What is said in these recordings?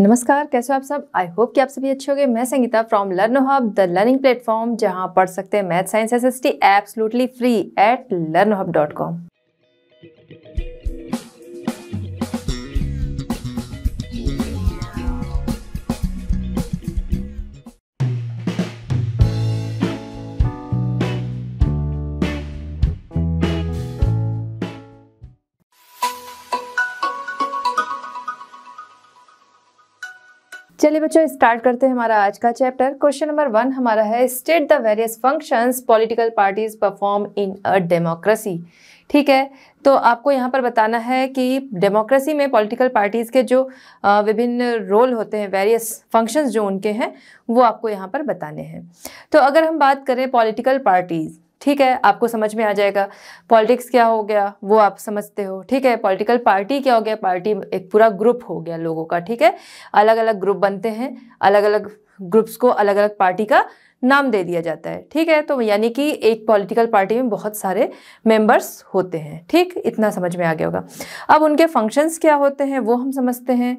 नमस्कार कैसे हो आप सब आई होप कि आप सभी अच्छे होंगे मैं Sangeeta from learn hub the learning platform जहां पढ़ सकते हैं math science S S absolutely free at learn hub dot com चलिए बच्चों स्टार्ट करते हैं हमारा आज का चैप्टर क्वेश्चन नंबर वन हमारा है state the various functions political parties perform in a democracy ठीक है तो आपको यहाँ पर बताना है कि डेमोक्रेसी में पॉलिटिकल पार्टीज़ के जो विभिन्न रोल होते हैं वेरियस फंक्शंस जो उनके हैं वो आपको यहाँ पर बताने हैं तो अगर हम बात करें पॉलिटिकल पार्टीज़ ठीक है आपको समझ में आ जाएगा पॉलिटिक्स क्या हो गया वो आप समझते हो ठीक है पॉलिटिकल पार्टी क्या हो गया पार्टी एक पूरा ग्रुप हो गया लोगों का ठीक है अलग अलग ग्रुप बनते हैं अलग अलग ग्रुप्स को अलग अलग पार्टी का नाम दे दिया जाता है ठीक है तो यानी कि एक पॉलिटिकल पार्टी में बहुत सारे मेंबर्स होते हैं ठीक इतना समझ में आ गया होगा अब उनके फंक्शंस क्या होते हैं वो हम समझते हैं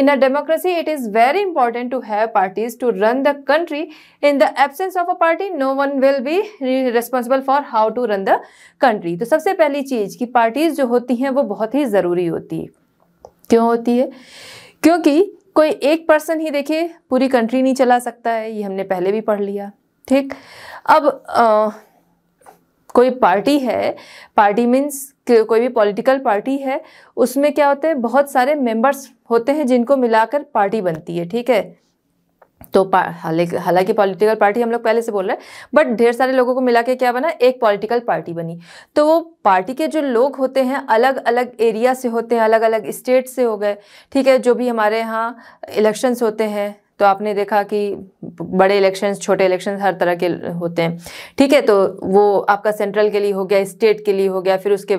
in a democracy it is very important to have parties to run the country in the absence of a party no one will be responsible for how to run the country तो सबसे पहली चीज़ कि parties जो होती हैं वो बहुत ही ज़रूरी होती है क्यों होती है क्योंकि कोई एक पर्सन ही देखे पूरी कंट्री नहीं चला सकता है ये हमने पहले भी पढ़ लिया ठीक अब आ, कोई पार्टी है पार्टी मीन्स कोई भी पॉलिटिकल पार्टी है उसमें क्या होता है बहुत सारे मेंबर्स होते हैं जिनको मिलाकर पार्टी बनती है ठीक है तो हालांकि पॉलिटिकल पार्टी हम लोग पहले से बोल रहे हैं बट ढेर सारे लोगों को मिला के क्या बना एक पॉलिटिकल पार्टी बनी तो वो पार्टी के जो लोग होते हैं अलग अलग एरिया से होते हैं अलग अलग स्टेट से हो गए ठीक है जो भी हमारे यहाँ इलेक्शंस होते हैं तो आपने देखा कि बड़े इलेक्शंस छोटे इलेक्शंस हर तरह के होते हैं ठीक है तो वो आपका सेंट्रल के लिए हो गया स्टेट के लिए हो गया फिर उसके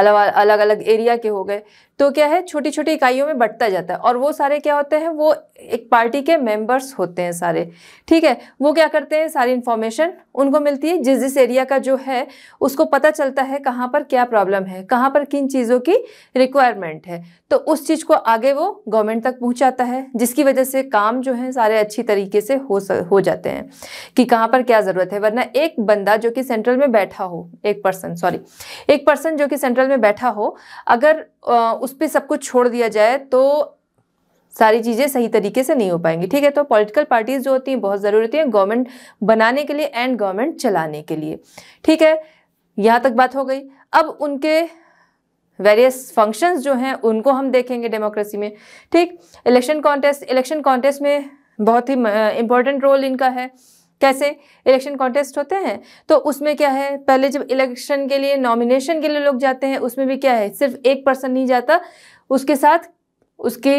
अलावा अलग अलग एरिया के हो गए तो क्या है छोटी छोटी इकाइयों में बटता जाता है और वो सारे क्या होते हैं वो एक पार्टी के मेंबर्स होते हैं सारे ठीक है वो क्या करते हैं सारी इन्फॉर्मेशन उनको मिलती है जिस जिस एरिया का जो है उसको पता चलता है कहाँ पर क्या प्रॉब्लम है कहाँ पर किन चीज़ों की रिक्वायरमेंट है तो उस चीज़ को आगे वो गवर्नमेंट तक पहुँचाता है जिसकी वजह से काम जो है सारे अच्छी तरीके से हो स, हो जाते हैं कि कहाँ पर क्या ज़रूरत है वरना एक बंदा जो कि सेंट्रल में बैठा हो एक पर्सन सॉरी एक पर्सन जो कि सेंट्रल में बैठा हो अगर उस पर सब कुछ छोड़ दिया जाए तो सारी चीज़ें सही तरीके से नहीं हो पाएंगी ठीक है तो पॉलिटिकल पार्टीज़ जो होती हैं बहुत ज़रूरी होती हैं गवर्नमेंट बनाने के लिए एंड गवर्नमेंट चलाने के लिए ठीक है यहाँ तक बात हो गई अब उनके वेरियस फंक्शंस जो हैं उनको हम देखेंगे डेमोक्रेसी में ठीक इलेक्शन कॉन्टेस्ट इलेक्शन कॉन्टेस्ट में बहुत ही इंपॉर्टेंट रोल इनका है कैसे इलेक्शन कॉन्टेस्ट होते हैं तो उसमें क्या है पहले जब इलेक्शन के लिए नॉमिनेशन के लिए लोग जाते हैं उसमें भी क्या है सिर्फ एक पर्सन नहीं जाता उसके साथ उसकी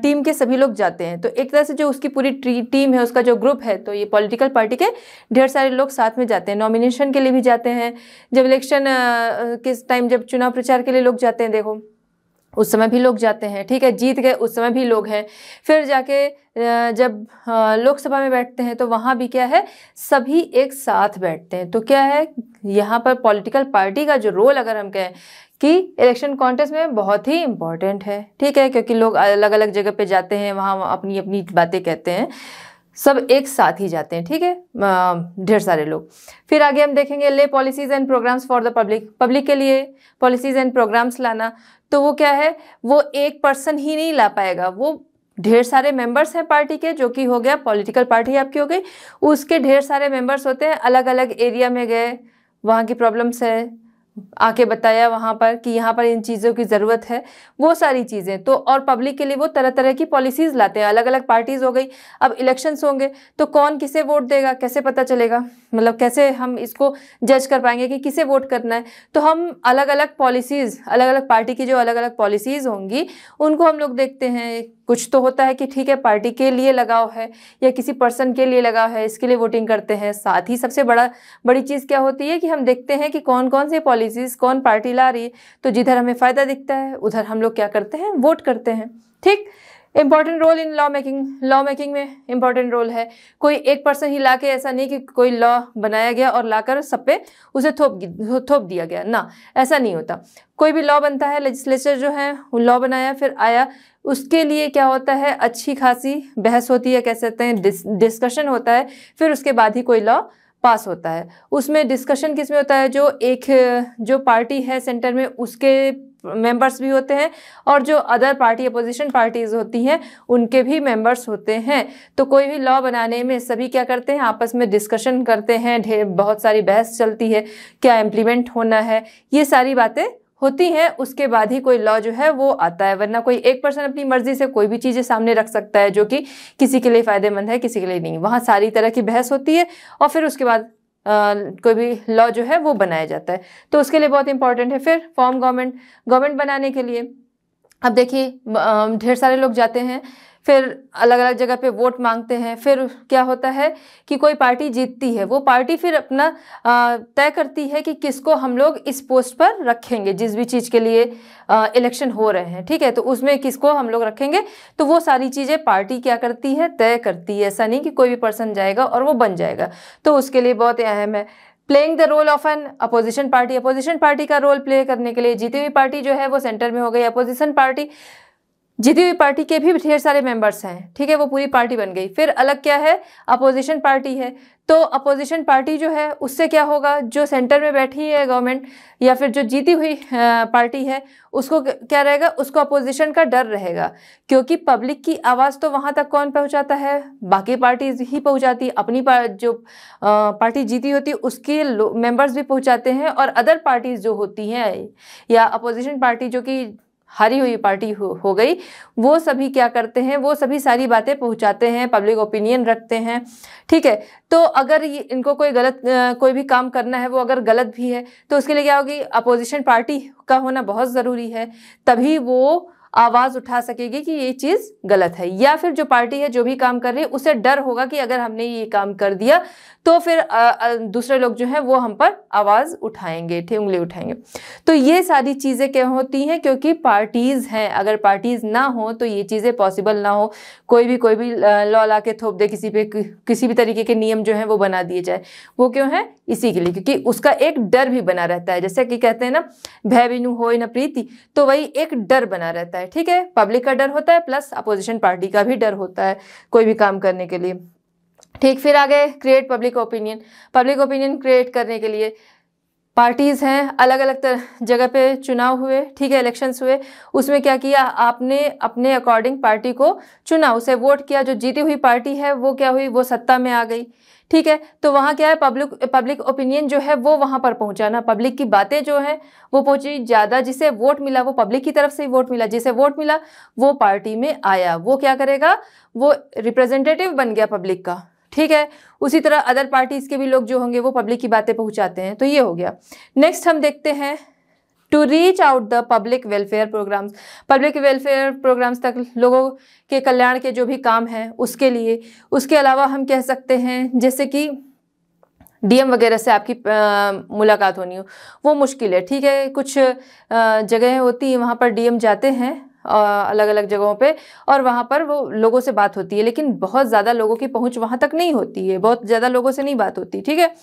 टीम के सभी लोग जाते हैं तो एक तरह से जो उसकी पूरी टीम है उसका जो ग्रुप है तो ये पॉलिटिकल पार्टी के ढेर सारे लोग साथ में जाते हैं नॉमिनेशन के लिए भी जाते हैं जब इलेक्शन किस टाइम जब चुनाव प्रचार के लिए लोग जाते हैं देखो उस समय भी लोग जाते हैं ठीक है जीत गए उस समय भी लोग हैं फिर जाके जब लोकसभा में बैठते हैं तो वहाँ भी क्या है सभी एक साथ बैठते हैं तो क्या है यहाँ पर पॉलिटिकल पार्टी का जो रोल अगर हम कहें कि इलेक्शन कॉन्टेस्ट में बहुत ही इम्पॉर्टेंट है ठीक है क्योंकि लोग अलग अलग जगह पर जाते हैं वहाँ अपनी अपनी बातें कहते हैं सब एक साथ ही जाते हैं ठीक है ढेर सारे लोग फिर आगे हम देखेंगे ले policies and programmes for the public public के लिए पॉलिसीज एंड प्रोग्राम्स लाना तो वो क्या है वो एक पर्सन ही नहीं ला पाएगा वो ढेर सारे मेंबर्स हैं पार्टी के जो कि हो गया पॉलिटिकल पार्टी आपकी हो गई उसके ढेर सारे मेंबर्स होते हैं अलग अलग एरिया में गए वहाँ की प्रॉब्लम्स है आके बताया वहाँ पर कि यहाँ पर इन चीज़ों की ज़रूरत है वो सारी चीज़ें तो और पब्लिक के लिए वो तरह तरह की पॉलिसीज़ लाते हैं अलग अलग पार्टीज़ हो गई अब इलेक्शंस होंगे तो कौन किसे वोट देगा कैसे पता चलेगा मतलब कैसे हम इसको जज कर पाएंगे कि किसे वोट करना है तो हम अलग अलग पॉलिसीज़ अलग अलग पार्टी की जो अलग अलग पॉलिसीज़ होंगी उनको हम लोग देखते हैं कुछ तो होता है कि ठीक है पार्टी के लिए लगाव है या किसी पर्सन के लिए लगाव है इसके लिए वोटिंग करते हैं साथ ही सबसे बड़ा बड़ी चीज़ क्या होती है कि हम देखते हैं कि कौन कौन से पॉलिसीज़ कौन पार्टी ला रही है तो जिधर हमें फ़ायदा दिखता है उधर हम लोग क्या करते हैं वोट करते हैं ठीक important role in law making law making में इंपॉर्टेंट रोल है कोई एक पर्सन ही ला के ऐसा नहीं कि कोई लॉ बनाया गया और लाकर सब पे उसे थोप थोप दिया गया ना ऐसा नहीं होता कोई भी लॉ बनता है लेजिस्लेचर जो है वो लॉ बनाया फिर आया उसके लिए क्या होता है अच्छी खासी बहस होती है कह सकते हैं डिस्कशन होता है फिर उसके बाद ही कोई लॉ पास होता है उसमें डिस्कशन किस में होता है जो एक जो पार्टी है सेंटर में उसके मेंबर्स भी होते हैं और जो अदर पार्टी अपोजिशन पार्टीज होती हैं उनके भी मेंबर्स होते हैं तो कोई भी लॉ बनाने में सभी क्या करते हैं आपस में डिस्कशन करते हैं ढेर बहुत सारी बहस चलती है क्या इम्प्लीमेंट होना है ये सारी बातें होती हैं उसके बाद ही कोई लॉ जो है वो आता है वरना कोई एक पर्सन अपनी मर्जी से कोई भी चीज़ें सामने रख सकता है जो कि किसी के लिए फ़ायदेमंद है किसी के लिए नहीं वहाँ सारी तरह की बहस होती है और फिर उसके बाद कोई भी लॉ जो है वो बनाया जाता है तो उसके लिए बहुत इंपॉर्टेंट है फिर फॉर्म गवर्नमेंट गवर्नमेंट बनाने के लिए अब देखिए ढेर सारे लोग जाते हैं फिर अलग अलग जगह पे वोट मांगते हैं फिर क्या होता है कि कोई पार्टी जीतती है वो पार्टी फिर अपना तय करती है कि किसको हम लोग इस पोस्ट पर रखेंगे जिस भी चीज़ के लिए इलेक्शन हो रहे हैं ठीक है तो उसमें किसको हम लोग रखेंगे तो वो सारी चीज़ें पार्टी क्या करती है तय करती है ऐसा नहीं कि कोई भी पर्सन जाएगा और वो बन जाएगा तो उसके लिए बहुत अहम है playing the role of an opposition party opposition party का रोल प्ले करने के लिए जीती हुई पार्टी जो है वो सेंटर में हो गई अपोजिशन पार्टी जीती हुई पार्टी के भी ढेर सारे मेंबर्स हैं ठीक है वो पूरी पार्टी बन गई फिर अलग क्या है अपोजिशन पार्टी है तो अपोजिशन पार्टी जो है उससे क्या होगा जो सेंटर में बैठी है गवर्नमेंट या फिर जो जीती हुई पार्टी है उसको क्या रहेगा उसको अपोजिशन का डर रहेगा क्योंकि पब्लिक की आवाज़ तो वहाँ तक कौन पहुँचाता है बाकी पार्टीज ही पहुँचाती अपनी जो पार्टी जीती होती है उसके मेंबर्स भी पहुँचाते हैं और अदर पार्टीज़ जो होती हैं या अपोजिशन पार्टी जो कि हारी हुई पार्टी हो, हो गई वो सभी क्या करते हैं वो सभी सारी बातें पहुंचाते हैं पब्लिक ओपिनियन रखते हैं ठीक है तो अगर ये इनको कोई गलत कोई भी काम करना है वो अगर गलत भी है तो उसके लिए क्या होगी अपोजिशन पार्टी का होना बहुत ज़रूरी है तभी वो आवाज़ उठा सकेगी कि ये चीज़ गलत है या फिर जो पार्टी है जो भी काम कर रही है उसे डर होगा कि अगर हमने ये काम कर दिया तो फिर दूसरे लोग जो है वो हम पर आवाज़ उठाएंगे ठीक उंगली उठाएंगे तो ये सारी चीज़ें क्या होती हैं क्योंकि पार्टीज़ हैं अगर पार्टीज़ ना हो तो ये चीज़ें पॉसिबल ना हो कोई भी कोई भी लॉ ला के थोप दे किसी पे किसी भी तरीके के नियम जो है वो बना दिए जाए वो क्यों है इसी के लिए क्योंकि उसका एक डर भी बना रहता है जैसे कि कहते हैं ना भय विनु हो न प्रीति तो वही एक डर बना रहता है ठीक है पब्लिक का डर होता है प्लस अपोजिशन पार्टी का भी डर होता है कोई भी काम करने के लिए ठीक फिर आ गए create public opinion public opinion create करने के लिए पार्टीज़ हैं अलग अलग तरह जगह पे चुनाव हुए ठीक है इलेक्शंस हुए उसमें क्या किया आपने अपने अकॉर्डिंग पार्टी को चुना उसे वोट किया जो जीती हुई पार्टी है वो क्या हुई वो सत्ता में आ गई ठीक है तो वहाँ क्या है पब्लिक पब्लिक ओपिनियन जो है वो वहाँ पर पहुँचा ना पब्लिक की बातें जो है वो पहुँची ज़्यादा जिसे वोट मिला वो पब्लिक की तरफ से ही वोट मिला जिसे वोट मिला वो पार्टी में आया वो क्या करेगा वो रिप्रेजेंटेटिव बन गया पब्लिक का ठीक है उसी तरह अदर पार्टीज़ के भी लोग जो होंगे वो पब्लिक की बातें पहुँचाते हैं तो ये हो गया नेक्स्ट हम देखते हैं to reach out the public welfare programmes public welfare programmes तक लोगों के कल्याण के जो भी काम हैं उसके लिए उसके अलावा हम कह सकते हैं जैसे कि डीएम वगैरह से आपकी आ, मुलाकात होनी हो वो मुश्किल है ठीक है कुछ जगहें होती हैं वहाँ पर डीएम जाते हैं अलग अलग जगहों पे और वहाँ पर वो लोगों से बात होती है लेकिन बहुत ज़्यादा लोगों की पहुँच वहाँ तक नहीं होती है बहुत ज़्यादा लोगों से नहीं बात होती ठीक है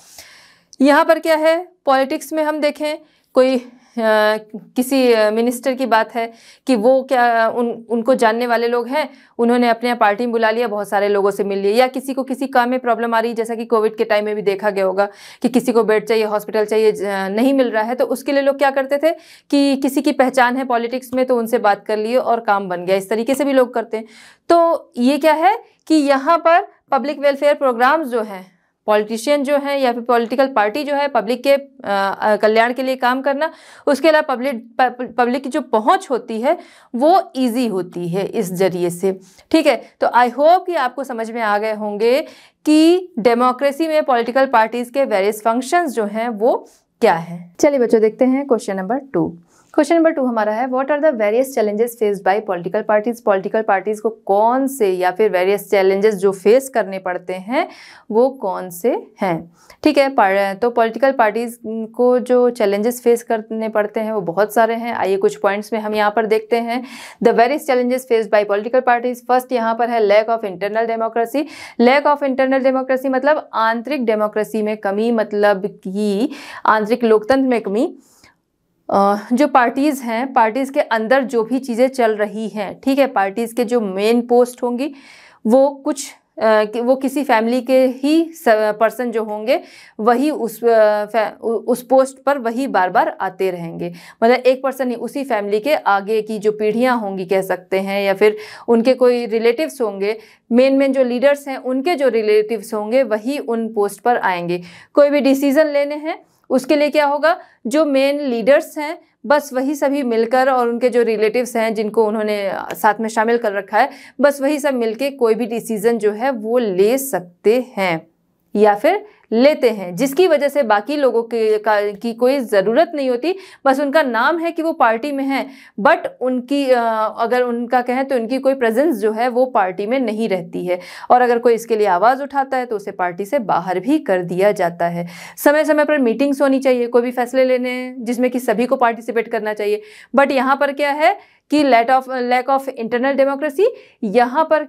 यहाँ पर क्या है पॉलिटिक्स में हम देखें कोई किसी मिनिस्टर की बात है कि वो क्या उन उनको जानने वाले लोग हैं उन्होंने अपने पार्टी में बुला लिया बहुत सारे लोगों से मिल लिया या किसी को किसी काम में प्रॉब्लम आ रही है जैसा कि कोविड के टाइम में भी देखा गया होगा कि किसी को बेड चाहिए हॉस्पिटल चाहिए नहीं मिल रहा है तो उसके लिए लोग क्या करते थे कि किसी की पहचान है पॉलिटिक्स में तो उनसे बात कर लिए और काम बन गया इस तरीके से भी लोग करते हैं तो ये क्या है कि यहाँ पर पब्लिक वेलफेयर प्रोग्राम्स जो हैं पॉलिटिशियन जो है या फिर पॉलिटिकल पार्टी जो है पब्लिक के कल्याण के लिए काम करना उसके अलावा पब्लिक पब्लिक की जो पहुंच होती है वो इजी होती है इस जरिए से ठीक है तो आई होप कि आपको समझ में आ गए होंगे कि डेमोक्रेसी में पॉलिटिकल पार्टीज़ के वेरियस फंक्शंस जो हैं वो क्या है चलिए बच्चों देखते हैं question number two question number two हमारा है what are the various challenges faced by political parties political parties को कौन से या फिर वेरियस चैलेंजेस जो फेस करने पड़ते हैं वो कौन से हैं ठीक है तो पॉलिटिकल पार्टीज को जो चैलेंजेस फेस करने पड़ते हैं वो बहुत सारे हैं आइए कुछ पॉइंट्स में हम यहाँ पर देखते हैं the various challenges faced by political parties first यहाँ पर है lack of internal democracy lack of internal democracy मतलब आंतरिक डेमोक्रेसी में कमी मतलब कि आंतरिक लोकतंत्र में कमी जो पार्टीज़ हैं पार्टीज़ के अंदर जो भी चीज़ें चल रही हैं ठीक है पार्टीज़ के जो मेन पोस्ट होंगी वो कुछ वो किसी फैमिली के ही पर्सन जो होंगे वही उस उस पोस्ट पर वही बार बार आते रहेंगे मतलब एक पर्सन ही उसी फैमिली के आगे की जो पीढ़ियां होंगी कह सकते हैं या फिर उनके कोई रिलेटिव्स होंगे मेन मेन जो लीडर्स हैं उनके जो रिलेटिव्स होंगे वही उन पोस्ट पर आएंगे कोई भी डिसीज़न लेने हैं उसके लिए क्या होगा जो मेन लीडर्स हैं बस वही सभी मिलकर और उनके जो रिलेटिव्स हैं जिनको उन्होंने साथ में शामिल कर रखा है बस वही सब मिलके कोई भी डिसीज़न जो है वो ले सकते हैं या फिर लेते हैं जिसकी वजह से बाकी लोगों के का, की कोई ज़रूरत नहीं होती बस उनका नाम है कि वो पार्टी में है बट उनकी अगर उनका कहें तो उनकी कोई प्रेजेंस जो है वो पार्टी में नहीं रहती है और अगर कोई इसके लिए आवाज़ उठाता है तो उसे पार्टी से बाहर भी कर दिया जाता है समय समय पर मीटिंग्स होनी चाहिए कोई भी फैसले लेने हैं जिसमें कि सभी को पार्टिसिपेट करना चाहिए बट यहाँ पर क्या है कि lack of lack of internal democracy यहाँ पर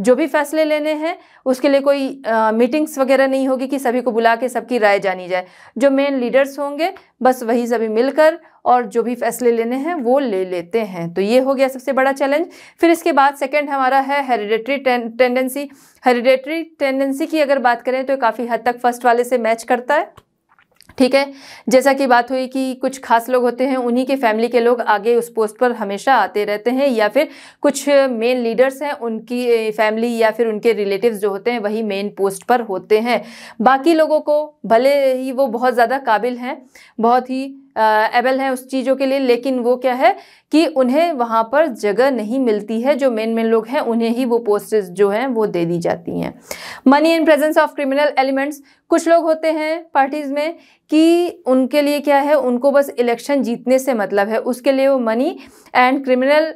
जो भी फैसले लेने हैं उसके लिए कोई आ, मीटिंग्स वगैरह नहीं होगी कि सभी को बुला के सबकी राय जानी जाए जो मेन लीडर्स होंगे बस वही सभी मिलकर और जो भी फैसले लेने हैं वो ले लेते हैं तो ये हो गया सबसे बड़ा चैलेंज फिर इसके बाद सेकंड हमारा है हेरिडेटरी टेंडेंसी हेरिडेटरी टेंडेंसी की अगर बात करें तो काफ़ी हद तक फर्स्ट वाले से मैच करता है ठीक है जैसा कि बात हुई कि कुछ खास लोग होते हैं उन्हीं के फैमिली के लोग आगे उस पोस्ट पर हमेशा आते रहते हैं या फिर कुछ मेन लीडर्स हैं उनकी फैमिली या फिर उनके रिलेटिव जो होते हैं वही मेन पोस्ट पर होते हैं बाकी लोगों को भले ही वो बहुत ज़्यादा काबिल हैं बहुत ही एबल हैं उस चीज़ों के लिए लेकिन वो क्या है कि उन्हें वहाँ पर जगह नहीं मिलती है जो मेन मेन लोग हैं उन्हें ही वो पोस्ट जो हैं वो दे दी जाती हैं money in presence of criminal elements कुछ लोग होते हैं पार्टीज़ में कि उनके लिए क्या है उनको बस इलेक्शन जीतने से मतलब है उसके लिए वो मनी एंड क्रिमिनल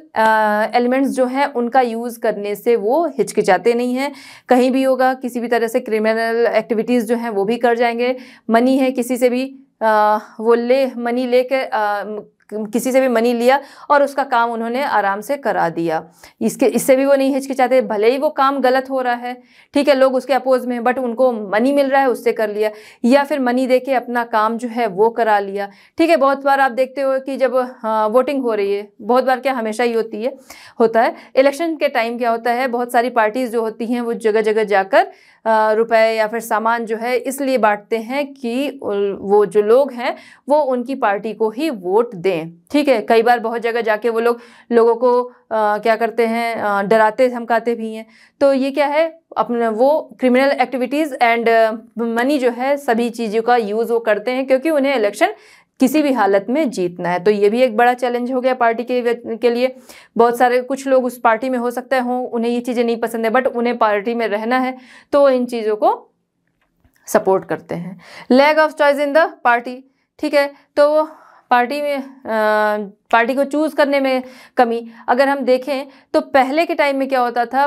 एलिमेंट्स जो हैं उनका यूज़ करने से वो हिचकिचाते नहीं हैं कहीं भी होगा किसी भी तरह से क्रिमिनल एक्टिविटीज़ जो हैं वो भी कर जाएंगे मनी है किसी से भी वो ले मनी ले के किसी से भी मनी लिया और उसका काम उन्होंने आराम से करा दिया इसके इससे भी वो नहीं हिचकिचाते भले ही वो काम गलत हो रहा है ठीक है लोग उसके अपोज में हैं बट उनको मनी मिल रहा है उससे कर लिया या फिर मनी दे के अपना काम जो है वो करा लिया ठीक है बहुत बार आप देखते हो कि जब वोटिंग हाँ, हो रही है बहुत बार क्या हमेशा ही होती है होता है इलेक्शन के टाइम क्या होता है बहुत सारी पार्टीज़ जो होती हैं वो जगह जगह जाकर रुपए या फिर सामान जो है इसलिए बांटते हैं कि वो जो लोग हैं वो उनकी पार्टी को ही वोट दें ठीक है कई बार बहुत जगह जाके वो लोग लोगों को आ, क्या करते हैं डराते धमकाते भी हैं तो ये क्या है अपने वो क्रिमिनल एक्टिविटीज़ एंड मनी जो है सभी चीज़ों का यूज़ वो करते हैं क्योंकि उन्हें इलेक्शन किसी भी हालत में जीतना है तो ये भी एक बड़ा चैलेंज हो गया पार्टी के के लिए बहुत सारे कुछ लोग उस पार्टी में हो सकता है हों उन्हें ये चीज़ें नहीं पसंद है बट उन्हें पार्टी में रहना है तो इन चीज़ों को सपोर्ट करते हैं lack of choice in the party ठीक है तो पार्टी में आ, पार्टी को चूज़ करने में कमी अगर हम देखें तो पहले के टाइम में क्या होता था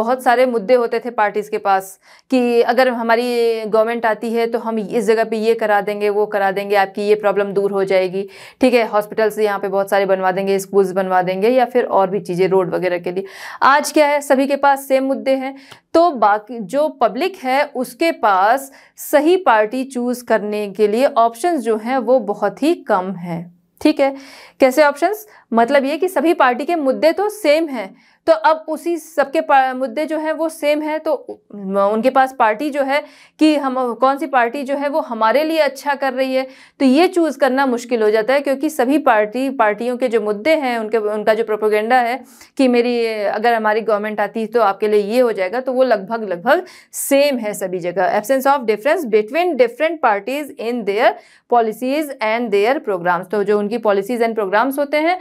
बहुत सारे मुद्दे होते थे पार्टीज़ के पास कि अगर हमारी गवर्नमेंट आती है तो हम इस जगह पे ये करा देंगे वो करा देंगे आपकी ये प्रॉब्लम दूर हो जाएगी ठीक है हॉस्पिटल्स यहाँ पे बहुत सारे बनवा देंगे स्कूल्स बनवा देंगे या फिर और भी चीज़ें रोड वगैरह के लिए आज क्या है सभी के पास सेम मुद्दे हैं तो बाकी जो पब्लिक है उसके पास सही पार्टी चूज़ करने के लिए ऑप्शन जो हैं वो बहुत ही कम हैं ठीक है कैसे ऑप्शंस मतलब ये कि सभी पार्टी के मुद्दे तो सेम हैं तो अब उसी सबके मुद्दे जो हैं वो सेम है तो उनके पास पार्टी जो है कि हम कौन सी पार्टी जो है वो हमारे लिए अच्छा कर रही है तो ये चूज़ करना मुश्किल हो जाता है क्योंकि सभी पार्टी पार्टियों के जो मुद्दे हैं उनके उनका जो प्रोपोगेंडा है कि मेरी अगर हमारी गवर्नमेंट आती तो आपके लिए ये हो जाएगा तो वो लगभग लगभग सेम है सभी जगह absence of difference between different parties in their policies and their programmes तो जो उनकी पॉलिसीज एंड प्रोग्राम्स होते हैं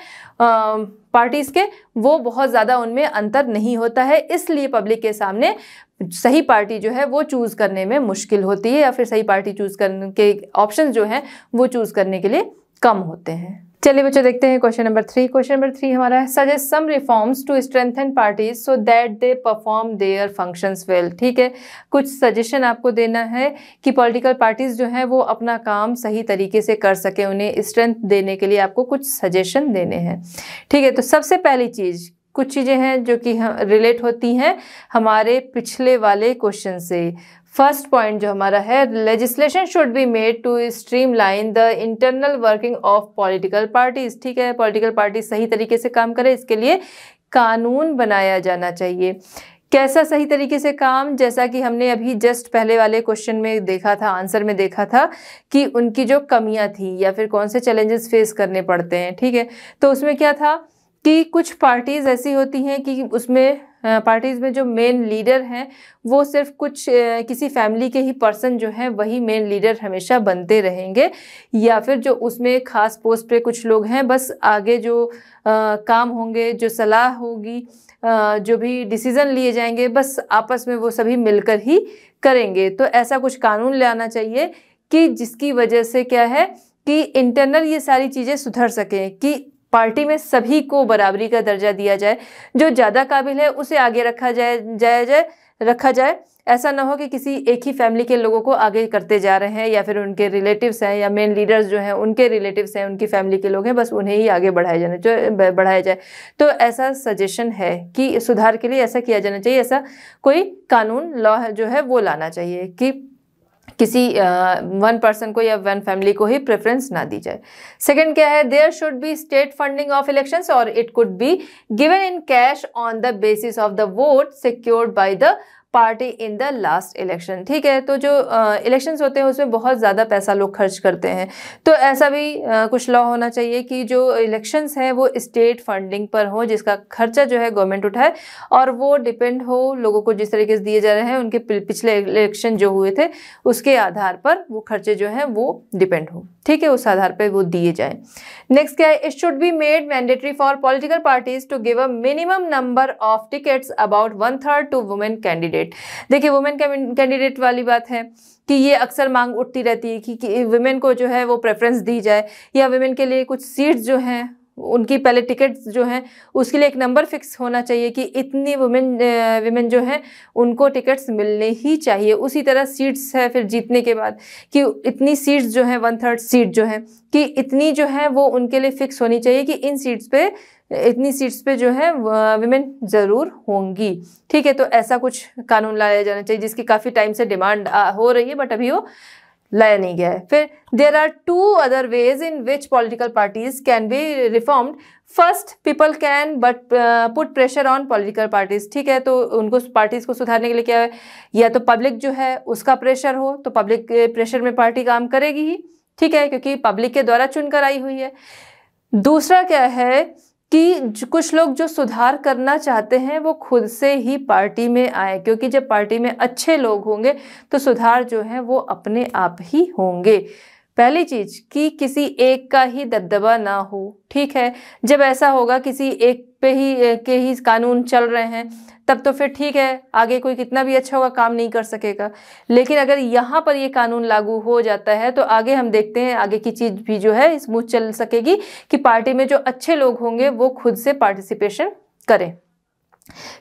पार्टीज़ के वो बहुत ज़्यादा उनमें अंतर नहीं होता है इसलिए पब्लिक के सामने सही पार्टी जो है वो चूज़ करने में मुश्किल होती है या फिर सही पार्टी चूज़ करने के ऑप्शन जो हैं वो चूज़ करने के लिए कम होते हैं चलिए बच्चों देखते हैं question number three question number three हमारा है suggest some reforms to strengthen parties so that they perform their functions well ठीक है कुछ सजेशन आपको देना है कि पॉलिटिकल पार्टीज जो हैं वो अपना काम सही तरीके से कर सकें उन्हें स्ट्रेंथ देने के लिए आपको कुछ सजेशन देने हैं ठीक है तो सबसे पहली चीज़ कुछ चीज़ें हैं जो कि हम रिलेट होती हैं हमारे पिछले वाले क्वेश्चन से फर्स्ट पॉइंट जो हमारा है legislation should be made to streamline the internal working of political parties ठीक है पॉलिटिकल पार्टी सही तरीके से काम करे इसके लिए कानून बनाया जाना चाहिए कैसा सही तरीके से काम जैसा कि हमने अभी जस्ट पहले वाले क्वेश्चन में देखा था आंसर में देखा था कि उनकी जो कमियां थी या फिर कौन से चैलेंजेस फेस करने पड़ते हैं ठीक है तो उसमें क्या था कि कुछ पार्टीज़ ऐसी होती हैं कि उसमें पार्टीज़ में जो मेन लीडर हैं वो सिर्फ कुछ किसी फैमिली के ही पर्सन जो हैं वही मेन लीडर हमेशा बनते रहेंगे या फिर जो उसमें ख़ास पोस्ट पे कुछ लोग हैं बस आगे जो आ, काम होंगे जो सलाह होगी जो भी डिसीज़न लिए जाएंगे बस आपस में वो सभी मिलकर ही करेंगे तो ऐसा कुछ कानून ले आना चाहिए कि जिसकी वजह से क्या है कि इंटरनल ये सारी चीज़ें सुधर सकें कि पार्टी में सभी को बराबरी का दर्जा दिया जाए जो ज़्यादा काबिल है उसे आगे रखा जाए जाया जाए रखा जाए ऐसा ना हो कि किसी एक ही फैमिली के लोगों को आगे करते जा रहे हैं या फिर उनके रिलेटिव्स हैं या मेन लीडर्स जो हैं उनके रिलेटिव्स हैं उनकी फैमिली के लोग हैं बस उन्हें ही आगे बढ़ाया जाना जो बढ़ाया जाए तो ऐसा सजेशन है कि सुधार के लिए ऐसा किया जाना चाहिए ऐसा कोई कानून लॉ जो है वो लाना चाहिए कि किसी वन uh, पर्सन को या वन फैमिली को ही प्रेफरेंस ना दी जाए सेकंड क्या है there should be state funding of elections और it could be given in cash on the basis of the vote secured by the party in the last election ठीक है तो जो इलेक्शंस uh, होते हैं उसमें बहुत ज़्यादा पैसा लोग खर्च करते हैं तो ऐसा भी uh, कुछ लॉ होना चाहिए कि जो इलेक्शंस हैं वो स्टेट फंडिंग पर हो जिसका खर्चा जो है गवर्नमेंट उठाए और वो डिपेंड हो लोगों को जिस तरीके से दिए जा रहे हैं उनके पिछले इलेक्शन जो हुए थे उसके आधार पर वो खर्चे जो हैं वो डिपेंड हो ठीक है उस आधार पर वो दिए जाएँ नेक्स्ट क्या है it should be made mandatory for political parties to give a minimum number of tickets about one third to women candidate candidate देखिए वुमेन कैंडिडेट वाली बात है कि ये अक्सर मांग उठती रहती है कि, कि वुमेन को जो है वो प्रेफरेंस दी जाए या वुमेन के लिए कुछ सीट्स जो हैं उनकी पहले टिकट्स जो हैं उसके लिए एक नंबर फिक्स होना चाहिए कि इतनी वुमेन वुमेन जो हैं उनको टिकट्स मिलने ही चाहिए उसी तरह सीट्स है फिर जीतने के बाद कि इतनी सीट्स जो हैं वन थर्ड सीट जो हैं कि इतनी जो है वो उनके लिए फ़िक्स होनी चाहिए कि इन सीट्स पे इतनी सीट्स पे जो है विमेन ज़रूर होंगी ठीक है तो ऐसा कुछ कानून लाया जाना चाहिए जिसकी काफ़ी टाइम से डिमांड हो रही है बट अभी वो लाया नहीं गया है फिर there are two other ways in which political parties can be reformed first people can but put pressure on political parties ठीक है तो उनको पार्टीज को सुधारने के लिए क्या है या तो पब्लिक जो है उसका प्रेशर हो तो पब्लिक प्रेशर में पार्टी काम करेगी ही ठीक है क्योंकि पब्लिक के द्वारा चुनकर आई हुई है दूसरा क्या है कि कुछ लोग जो सुधार करना चाहते हैं वो खुद से ही पार्टी में आए क्योंकि जब पार्टी में अच्छे लोग होंगे तो सुधार जो है वो अपने आप ही होंगे पहली चीज कि किसी एक का ही दबदबा ना हो ठीक है जब ऐसा होगा किसी एक पे ही के ही कानून चल रहे हैं तब तो फिर ठीक है आगे कोई कितना भी अच्छा होगा काम नहीं कर सकेगा लेकिन अगर यहाँ पर ये कानून लागू हो जाता है तो आगे हम देखते हैं आगे की चीज़ भी जो है स्मूथ चल सकेगी कि पार्टी में जो अच्छे लोग होंगे वो खुद से पार्टिसिपेशन करें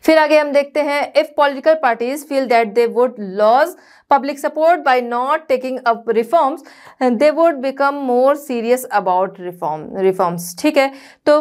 फिर आगे हम देखते हैं if political parties feel that they would lose public support by not taking up reforms they would become more serious about reform reforms ठीक है तो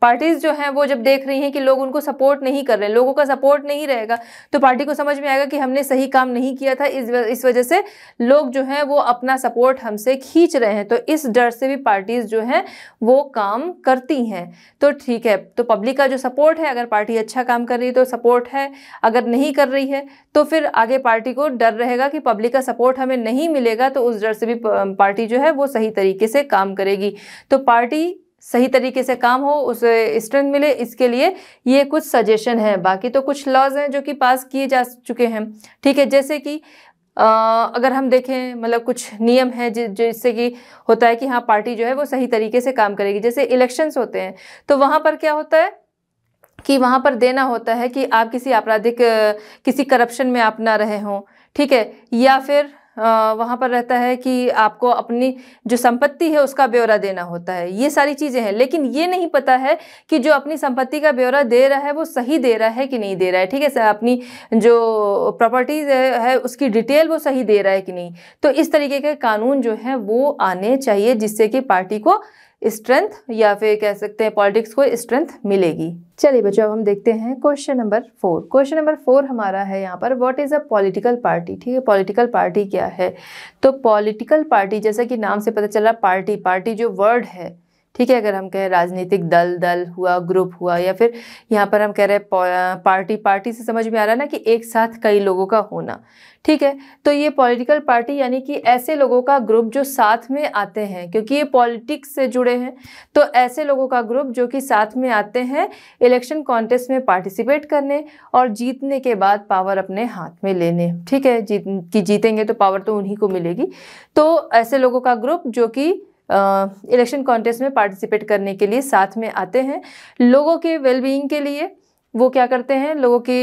पार्टीज जो हैं वो जब देख रही हैं कि लोग उनको सपोर्ट नहीं कर रहे लोगों का सपोर्ट नहीं रहेगा तो पार्टी को समझ में आएगा कि हमने सही काम नहीं किया था इस इस वजह से लोग जो हैं वो अपना सपोर्ट हमसे खींच रहे हैं तो इस डर से भी पार्टीज जो हैं वो काम करती हैं तो ठीक है तो पब्लिक का जो सपोर्ट है अगर पार्टी अच्छा काम कर रही है तो सपोर्ट है अगर नहीं कर रही है तो फिर आगे पार्टी को डर रहेगा कि पब्लिक का सपोर्ट हमें नहीं मिलेगा तो उस डर से भी पार्टी जो है वो सही तरीके से काम करेगी तो पार्टी सही तरीके से काम हो उसे स्ट्रेंथ मिले इसके लिए ये कुछ सजेशन है बाकी तो कुछ लॉज हैं जो कि पास किए जा चुके हैं ठीक है जैसे कि अगर हम देखें मतलब कुछ नियम हैं जिससे कि होता है कि हाँ पार्टी जो है वो सही तरीके से काम करेगी जैसे इलेक्शंस होते हैं तो वहाँ पर क्या होता है कि वहाँ पर देना होता है कि आप किसी आपराधिक किसी करप्शन में आप ना रहे हों ठीक है या फिर वहाँ पर रहता है कि आपको अपनी जो संपत्ति है उसका ब्यौरा देना होता है ये सारी चीज़ें हैं लेकिन ये नहीं पता है कि जो अपनी संपत्ति का ब्यौरा दे रहा है वो सही दे रहा है कि नहीं दे रहा है ठीक है सर अपनी जो प्रॉपर्टीज है उसकी डिटेल वो सही दे रहा है कि नहीं तो इस तरीके के कानून जो है वो आने चाहिए जिससे कि पार्टी को स्ट्रेंथ या फिर कह सकते हैं पॉलिटिक्स को स्ट्रेंथ मिलेगी चलिए बच्चों अब हम देखते हैं question number four question number four हमारा है यहाँ पर what is a political party ठीक है पॉलिटिकल पार्टी क्या है तो पॉलिटिकल पार्टी जैसा कि नाम से पता चला पार्टी पार्टी जो वर्ड है ठीक है अगर हम कहें राजनीतिक दल दल हुआ ग्रुप हुआ या फिर यहाँ पर हम कह रहे हैं पार्टी पार्टी से समझ में आ रहा है ना कि एक साथ कई लोगों का होना ठीक है तो ये पॉलिटिकल पार्टी यानी कि ऐसे लोगों का ग्रुप जो साथ में आते हैं क्योंकि ये पॉलिटिक्स से जुड़े हैं तो ऐसे लोगों का ग्रुप जो कि साथ में आते हैं इलेक्शन कॉन्टेस्ट में पार्टिसिपेट करने और जीतने के बाद पावर अपने हाथ में लेने ठीक है जीत कि जीतेंगे तो पावर तो उन्हीं को मिलेगी तो ऐसे लोगों का ग्रुप जो कि इलेक्शन कॉन्टेस्ट में पार्टिसिपेट करने के लिए साथ में आते हैं लोगों के वेलबींग के लिए वो क्या करते हैं लोगों के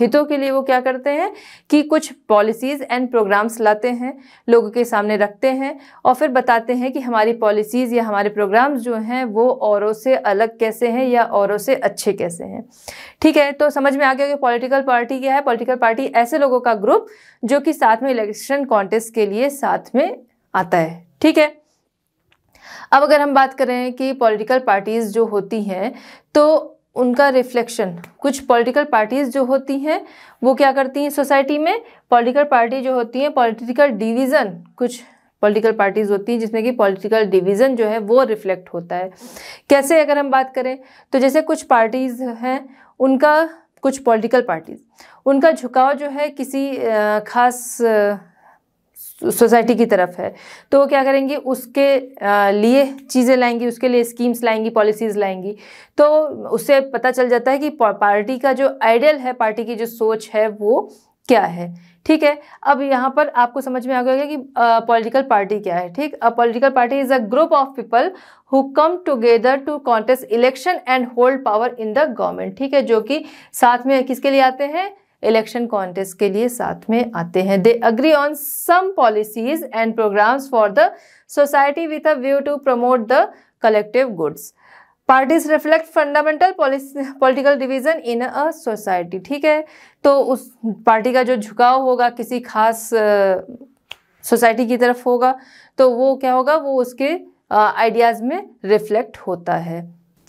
हितों के लिए वो क्या करते हैं कि कुछ पॉलिसीज़ एंड प्रोग्राम्स लाते हैं लोगों के सामने रखते हैं और फिर बताते हैं कि हमारी पॉलिसीज़ या हमारे प्रोग्राम्स जो हैं वो औरों से अलग कैसे हैं या औरों से अच्छे कैसे हैं ठीक है तो समझ में आ गया कि पॉलिटिकल पार्टी क्या है पॉलिटिकल पार्टी ऐसे लोगों का ग्रुप जो कि साथ में इलेक्शन कॉन्टेस्ट के लिए साथ में आता है ठीक है अब अगर हम बात करें कि पॉलिटिकल पार्टीज़ जो होती हैं तो उनका रिफ्लेक्शन कुछ पॉलिटिकल पार्टीज़ जो होती हैं वो क्या करती हैं सोसाइटी में पॉलिटिकल पार्टी जो होती हैं पॉलिटिकल डिवीज़न कुछ पॉलिटिकल पार्टीज़ होती हैं जिसमें कि पॉलिटिकल डिवीज़न जो है वो रिफ्लेक्ट होता है कैसे अगर हम बात करें तो जैसे कुछ पार्टीज़ हैं उनका कुछ पॉलिटिकल पार्टीज़ उनका झुकाव जो है किसी ख़ास सोसाइटी की तरफ है तो वो क्या करेंगे उसके लिए चीज़ें लाएंगी उसके लिए स्कीम्स लाएंगी पॉलिसीज़ लाएंगी तो उससे पता चल जाता है कि पार्टी का जो आइडियल है पार्टी की जो सोच है वो क्या है ठीक है अब यहाँ पर आपको समझ में आ गया कि पॉलिटिकल पार्टी क्या है ठीक a political party is a group of people who come together to contest election and hold power in the government ठीक है जो कि साथ में किसके लिए आते हैं इलेक्शन कॉन्टेस्ट के लिए साथ में आते हैं they agree on some policies and programmes for the society with a view to promote the collective goods parties reflect fundamental political division in a society ठीक है तो उस पार्टी का जो झुकाव होगा किसी खास सोसाइटी की तरफ होगा तो वो क्या होगा वो उसके आइडियाज़ में रिफ्लेक्ट होता है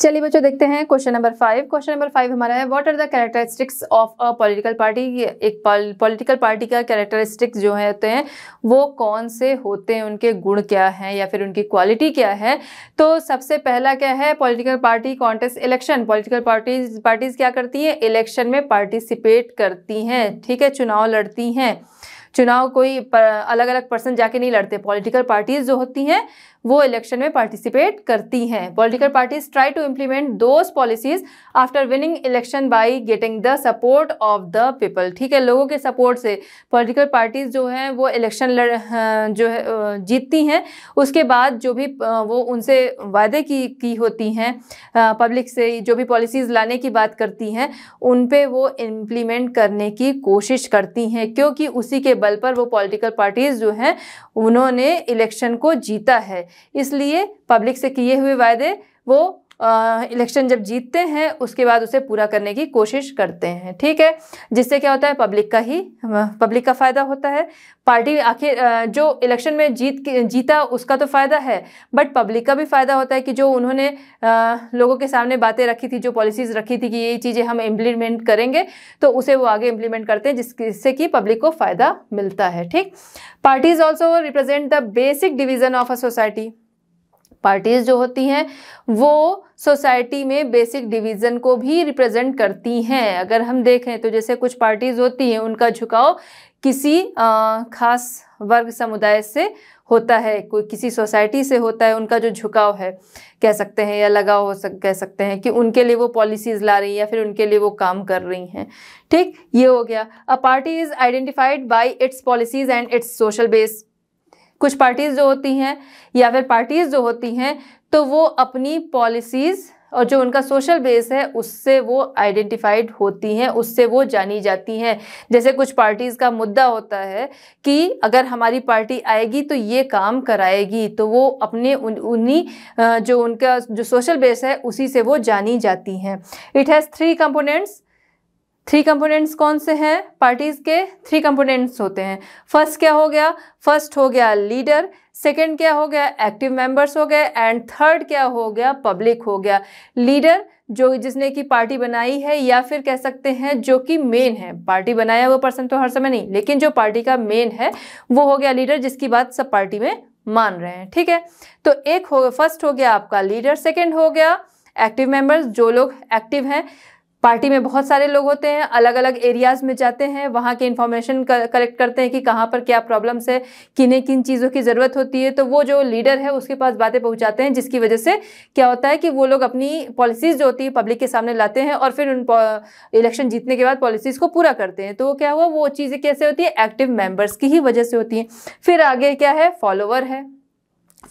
चलिए बच्चों देखते हैं question number five question number five हमारा है what are the characteristics of a political party एक पॉलिटिकल पार्टी का कैरेक्टरिस्टिक्स जो है होते हैं वो कौन से होते हैं उनके गुण क्या हैं या फिर उनकी क्वालिटी क्या है तो सबसे पहला क्या है political party contest election political parties parties क्या करती हैं इलेक्शन में पार्टिसिपेट करती हैं ठीक है चुनाव लड़ती हैं चुनाव कोई अलग अलग पर्सन जाके नहीं लड़ते पॉलिटिकल पार्टीज जो होती हैं वो इलेक्शन में पार्टिसिपेट करती हैं political parties try to implement those policies after winning election by getting the support of the people ठीक है लोगों के सपोर्ट से पॉलिटिकल पार्टीज जो हैं वो इलेक्शन हाँ, जो है जीतती हैं उसके बाद जो भी वो उनसे वादे की की होती हैं पब्लिक से जो भी पॉलिसीज़ लाने की बात करती हैं उन पर वो इम्प्लीमेंट करने की कोशिश करती हैं क्योंकि उसी के बल पर वो पॉलिटिकल पार्टीज़ जो हैं उन्होंने इलेक्शन को जीता है इसलिए पब्लिक से किए हुए वायदे वो इलेक्शन जब जीतते हैं उसके बाद उसे पूरा करने की कोशिश करते हैं ठीक है जिससे क्या होता है पब्लिक का ही पब्लिक का फ़ायदा होता है पार्टी आखिर जो इलेक्शन में जीत जीता उसका तो फ़ायदा है बट पब्लिक का भी फ़ायदा होता है कि जो उन्होंने लोगों के सामने बातें रखी थी जो पॉलिसीज़ रखी थी कि ये चीज़ें हम इम्प्लीमेंट करेंगे तो उसे वो आगे इम्प्लीमेंट करते हैं जिससे कि पब्लिक को फ़ायदा मिलता है ठीक parties also represent the basic division of a society parties जो होती हैं वो सोसाइटी में बेसिक डिवीज़न को भी रिप्रेजेंट करती हैं अगर हम देखें तो जैसे कुछ पार्टीज़ होती हैं उनका झुकाव किसी आ, खास वर्ग समुदाय से होता है कोई किसी सोसाइटी से होता है उनका जो झुकाव है कह सकते हैं या लगाव हो सक कह सकते हैं कि उनके लिए वो पॉलिसीज़ ला रही हैं या फिर उनके लिए वो काम कर रही हैं ठीक ये हो गया a party is identified by its policies and its social base कुछ पार्टीज़ जो होती हैं या फिर पार्टीज़ जो होती हैं तो वो अपनी पॉलिसीज़ और जो उनका सोशल बेस है उससे वो आइडेंटिफाइड होती हैं उससे वो जानी जाती हैं जैसे कुछ पार्टीज़ का मुद्दा होता है कि अगर हमारी पार्टी आएगी तो ये काम कराएगी तो वो अपने उन्हीं जो उनका जो सोशल बेस है उसी से वो जानी जाती हैं it has three components three components कौन से हैं पार्टीज़ के थ्री कंपोनेंट्स होते हैं फर्स्ट क्या हो गया फर्स्ट हो गया लीडर सेकंड क्या हो गया एक्टिव मेंबर्स हो गए एंड थर्ड क्या हो गया पब्लिक हो गया लीडर जो जिसने की पार्टी बनाई है या फिर कह सकते हैं जो कि मेन है पार्टी बनाया हुआ पर्सन तो हर समय नहीं लेकिन जो पार्टी का मेन है वो हो गया लीडर जिसकी बात सब पार्टी में मान रहे हैं ठीक है तो एक हो फर्स्ट हो गया आपका लीडर सेकेंड हो गया एक्टिव मेंबर्स जो लोग एक्टिव हैं पार्टी में बहुत सारे लोग होते हैं अलग अलग एरियाज़ में जाते हैं वहाँ के इन्फॉर्मेशन कलेक्ट करते हैं कि कहाँ पर क्या प्रॉब्लम्स है किन्हें किन चीज़ों की ज़रूरत होती है तो वो जो लीडर है उसके पास बातें पहुँचाते हैं जिसकी वजह से क्या होता है कि वो लोग अपनी पॉलिसीज़ जो होती है पब्लिक के सामने लाते हैं और फिर उन इलेक्शन जीतने के बाद पॉलिसीज़ को पूरा करते हैं तो क्या हुआ वो चीज़ें कैसे होती है एक्टिव मेम्बर्स की ही वजह से होती हैं फिर आगे क्या है फॉलोवर है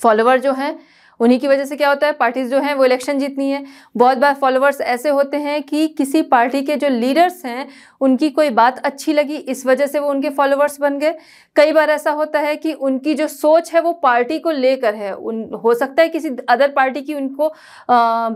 फॉलोवर जो हैं उन्हीं की वजह से क्या होता है पार्टीज़ जो हैं वो इलेक्शन जीतनी है बहुत बार फॉलोअर्स ऐसे होते हैं कि किसी पार्टी के जो लीडर्स हैं उनकी कोई बात अच्छी लगी इस वजह से वो उनके फॉलोअर्स बन गए कई बार ऐसा होता है कि उनकी जो सोच है वो पार्टी को लेकर है उन हो सकता है किसी अदर पार्टी की उनको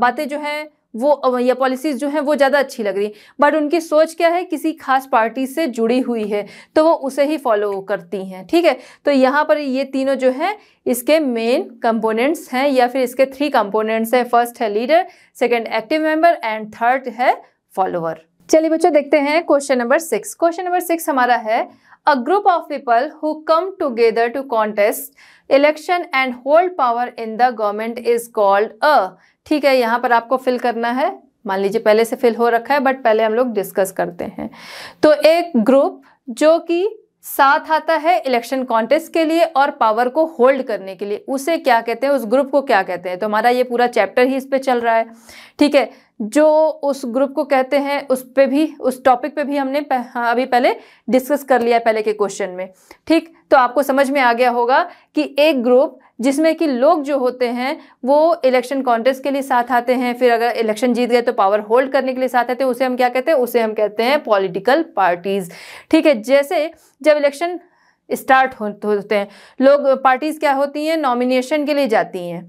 बातें जो हैं वो या पॉलिसीज़ जो हैं वो ज़्यादा अच्छी लग रही बट उनकी सोच क्या है किसी खास पार्टी से जुड़ी हुई है तो वो उसे ही फॉलो करती हैं ठीक है तो यहाँ पर ये तीनों जो हैं इसके मेन कंपोनेंट्स हैं या फिर इसके थ्री कंपोनेंट्स हैं फर्स्ट है leader second active member and third है फॉलोअर चलिए बच्चों देखते हैं question number six question number six हमारा है a group of people who come together to contest election and hold power in the government is called a ठीक है यहाँ पर आपको फिल करना है मान लीजिए पहले से फिल हो रखा है बट पहले हम लोग डिस्कस करते हैं तो एक ग्रुप जो कि साथ आता है इलेक्शन कॉन्टेस्ट के लिए और पावर को होल्ड करने के लिए उसे क्या कहते हैं उस ग्रुप को क्या कहते हैं तो हमारा ये पूरा चैप्टर ही इस पर चल रहा है ठीक है जो उस ग्रुप को कहते हैं उस पर भी उस टॉपिक पे भी हमने हाँ, अभी पहले डिस्कस कर लिया है पहले के क्वेश्चन में ठीक तो आपको समझ में आ गया होगा कि एक ग्रुप जिसमें कि लोग जो होते हैं वो इलेक्शन कॉन्टेस्ट के लिए साथ आते हैं फिर अगर इलेक्शन जीत गए तो पावर होल्ड करने के लिए साथ आते हैं उसे हम क्या कहते हैं उसे हम कहते हैं पॉलिटिकल पार्टीज़ ठीक है जैसे जब इलेक्शन स्टार्ट हो, होते हैं लोग पार्टीज़ क्या होती हैं नॉमिनेशन के लिए जाती हैं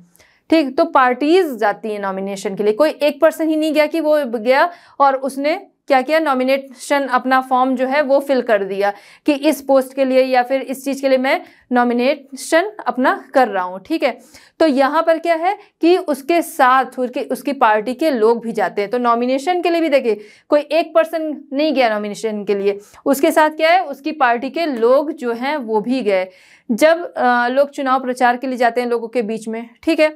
ठीक तो पार्टीज़ जाती हैं नॉमिनेशन के लिए कोई एक पर्सन ही नहीं गया कि वो गया और उसने क्या किया नॉमिनेशन अपना फॉर्म जो है वो फिल कर दिया कि इस पोस्ट के लिए या फिर इस चीज़ के लिए मैं नॉमिनेशन अपना कर रहा हूँ ठीक है तो यहाँ पर क्या है कि उसके साथ उसके उसकी पार्टी के लोग भी जाते हैं तो नॉमिनेशन के लिए भी देखिए कोई एक पर्सन नहीं गया नॉमिनेशन के लिए उसके साथ क्या है उसकी पार्टी के लोग जो हैं वो भी गए जब आ, लोग चुनाव प्रचार के लिए जाते हैं लोगों के बीच में ठीक है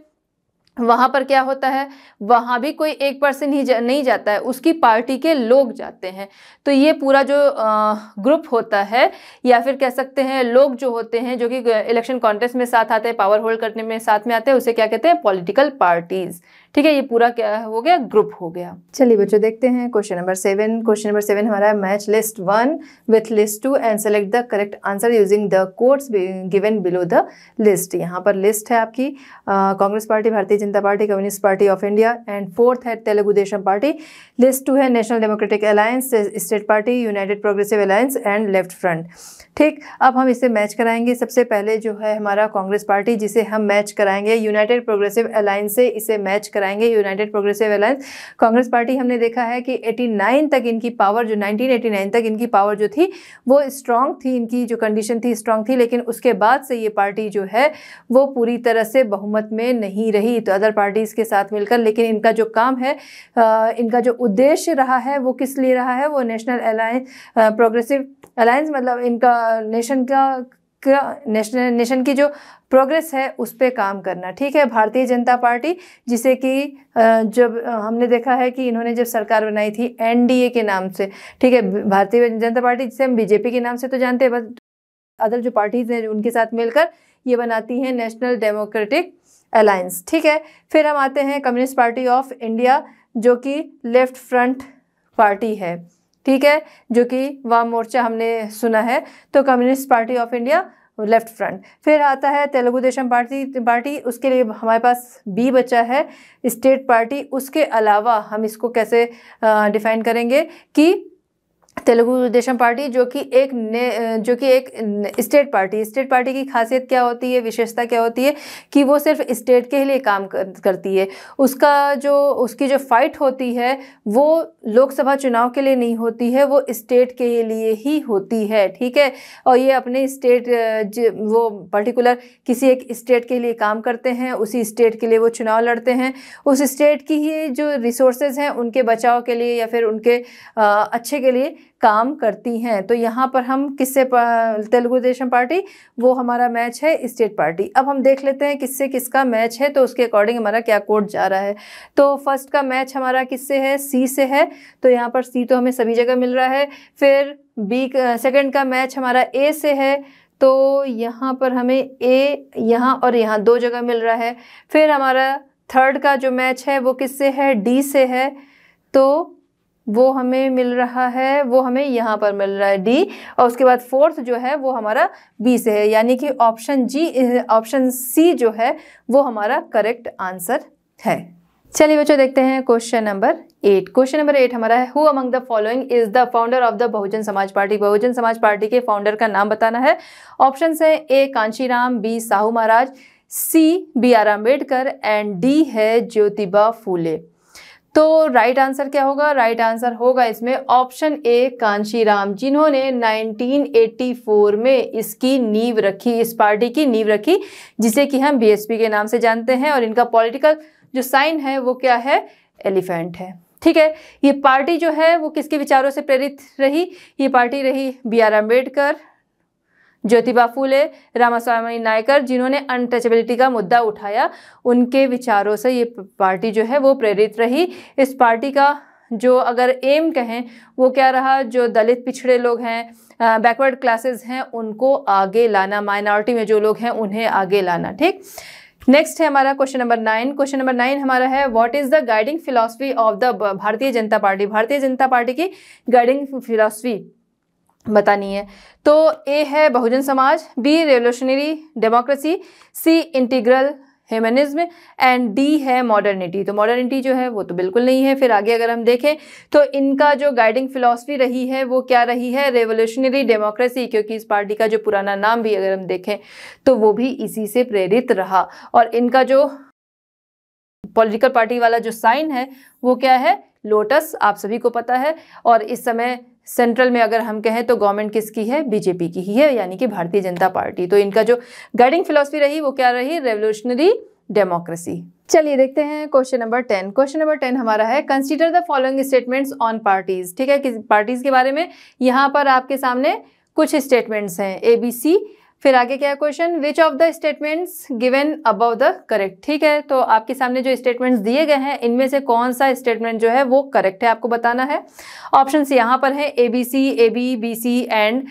वहाँ पर क्या होता है वहाँ भी कोई एक पर्सन ही जा, नहीं जाता है उसकी पार्टी के लोग जाते हैं तो ये पूरा जो आ, ग्रुप होता है या फिर कह सकते हैं लोग जो होते हैं जो कि इलेक्शन कॉन्टेस्ट में साथ आते हैं पावर होल्ड करने में साथ में आते हैं उसे क्या कहते हैं पॉलिटिकल पार्टीज़ ठीक है ये पूरा क्या हो गया ग्रुप हो गया चलिए बच्चों देखते हैं question number seven question number seven हमारा match list one with list two and select the correct answer using the codes given below the list यहाँ पर लिस्ट है आपकी Congress party Bharatiya Janata party communist party of India and fourth है Telugu Desam party list two है national democratic alliance state party united progressive alliance and left front ठीक अब हम इसे मैच कराएंगे सबसे पहले जो है हमारा कांग्रेस पार्टी जिसे हम मैच कराएंगे यूनाइटेड प्रोग्रेसिव अलायंस से इसे मैच कर कराएंगे united progressive alliance Congress party हमने देखा है कि 89 तक इनकी पावर जो 1989 तक इनकी पावर जो थी वो स्ट्रांग थी इनकी जो कंडीशन थी स्ट्रांग थी लेकिन उसके बाद से ये पार्टी जो है वो पूरी तरह से बहुमत में नहीं रही तो अदर पार्टीज़ के साथ मिलकर लेकिन इनका जो काम है इनका जो उद्देश्य रहा है वो किस लिए रहा है वो नेशनल अलायंस प्रोग्रेसिव अलायंस मतलब इनका नेशन का का नेशन नेशन की जो प्रोग्रेस है उस पर काम करना ठीक है भारतीय जनता पार्टी जिसे कि जब हमने देखा है कि इन्होंने जब सरकार बनाई थी एनडीए के नाम से ठीक है भारतीय जनता पार्टी जिसे हम बीजेपी के नाम से तो जानते हैं बस अदर जो पार्टीज हैं उनके साथ मिलकर ये बनाती हैं नेशनल डेमोक्रेटिक अलायंस ठीक है फिर हम आते हैं कम्युनिस्ट पार्टी ऑफ इंडिया जो कि लेफ्ट फ्रंट पार्टी है ठीक है जो कि वाम मोर्चा हमने सुना है तो communist party of India left front फिर आता है तेलुगु देशम पार्टी पार्टी उसके लिए हमारे पास बी बचा है स्टेट पार्टी उसके अलावा हम इसको कैसे डिफाइन करेंगे कि तेलुगु देशम पार्टी जो कि एक ने जो कि एक स्टेट पार्टी स्टेट पार्टी की खासियत क्या होती है विशेषता क्या होती है कि वो सिर्फ स्टेट के लिए काम कर, करती है उसका जो उसकी जो फाइट होती है वो लोकसभा चुनाव के लिए नहीं होती है वो स्टेट के लिए ही होती है ठीक है और ये अपने स्टेट वो पर्टिकुलर किसी एक स्टेट के लिए काम करते हैं उसी स्टेट के लिए वो चुनाव लड़ते हैं उस स्टेट की ही जो रिसोर्सेज हैं उनके बचाव के लिए या फिर उनके अच्छे के लिए काम करती हैं तो यहाँ पर हम किससे तेलुगु देशम पार्टी वो हमारा मैच है स्टेट पार्टी अब हम देख लेते हैं किससे किसका मैच है तो उसके अकॉर्डिंग हमारा क्या कोर्ट जा रहा है तो फर्स्ट का मैच हमारा किससे है सी से है तो यहाँ पर सी तो हमें सभी जगह मिल रहा है फिर बी सेकेंड का मैच हमारा ए से है तो यहाँ पर हमें ए यहाँ और यहाँ दो जगह मिल रहा है फिर हमारा थर्ड का जो मैच है वो किससे है डी से है तो वो हमें मिल रहा है वो हमें यहाँ पर मिल रहा है डी और उसके बाद फोर्थ जो है वो हमारा बी से है यानी कि ऑप्शन जी ऑप्शन सी जो है वो हमारा करेक्ट आंसर है चलिए बच्चों देखते हैं question number eight question number eight हमारा है who among the following is the founder of the Bahujan Samaj party Bahujan Samaj party के फाउंडर का नाम बताना है ऑप्शन है A Kanshiram B Sahu Maharaj C B R Ambedkar and D है ज्योतिबा फूले तो राइट आंसर क्या होगा राइट आंसर होगा इसमें ऑप्शन ए कांशीराम जिन्होंने 1984 में इसकी नींव रखी इस पार्टी की नींव रखी जिसे कि हम बीएसपी के नाम से जानते हैं और इनका पॉलिटिकल जो साइन है वो क्या है एलिफेंट है ठीक है ये पार्टी जो है वो किसके विचारों से प्रेरित रही ये पार्टी रही बी आर अम्बेडकर ज्योतिबा फूले रामास्वामी नायकर जिन्होंने अनटचेबिलिटी का मुद्दा उठाया उनके विचारों से ये पार्टी जो है वो प्रेरित रही इस पार्टी का जो अगर एम कहें वो क्या रहा जो दलित पिछड़े लोग हैं बैकवर्ड क्लासेस हैं उनको आगे लाना माइनॉरिटी में जो लोग हैं उन्हें आगे लाना ठीक नेक्स्ट है हमारा question number nine question number nine हमारा है what is the guiding philosophy of the Bharatiya Janata party Bharatiya Janata party की गाइडिंग फिलॉसफी बतानी है तो ए है Bahujan Samaj B revolutionary democracy C integral humanism and D है मॉडर्निटी तो मॉडर्निटी जो है वो तो बिल्कुल नहीं है फिर आगे अगर हम देखें तो इनका जो गाइडिंग फिलॉसफी रही है वो क्या रही है रेवोल्यूशनरी डेमोक्रेसी क्योंकि इस पार्टी का जो पुराना नाम भी अगर हम देखें तो वो भी इसी से प्रेरित रहा और इनका जो पॉलिटिकल पार्टी वाला जो साइन है वो क्या है लोटस आप सभी को पता है और इस समय सेंट्रल में अगर हम कहें तो गवर्नमेंट किसकी है बीजेपी की ही है यानी कि भारतीय जनता पार्टी तो इनका जो गाइडिंग फिलोसफी रही वो क्या रही रेवोल्यूशनरी डेमोक्रेसी चलिए देखते हैं question number ten question number ten हमारा है consider the following statements on parties ठीक है किस पार्टीज के बारे में यहाँ पर आपके सामने कुछ स्टेटमेंट्स हैं ए बी सी फिर आगे क्या है question which of the statements given above the correct ठीक है तो आपके सामने जो स्टेटमेंट्स दिए गए हैं इनमें से कौन सा स्टेटमेंट जो है वो करेक्ट है आपको बताना है ऑप्शन यहाँ पर है A B C A B B C and